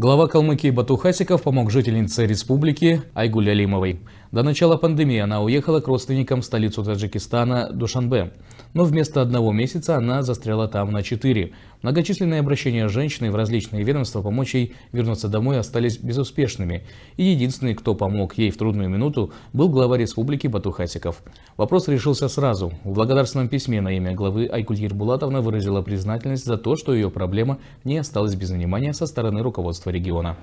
Глава Калмыкии Батухасиков помог жительнице республики Айгуль Алимовой. До начала пандемии она уехала к родственникам в столицу Таджикистана Душанбе. Но вместо одного месяца она застряла там на четыре. Многочисленные обращения женщины в различные ведомства помочь ей вернуться домой остались безуспешными. И единственный, кто помог ей в трудную минуту, был глава республики Бату Вопрос решился сразу. В благодарственном письме на имя главы Айкульир Булатовна выразила признательность за то, что ее проблема не осталась без внимания со стороны руководства региона.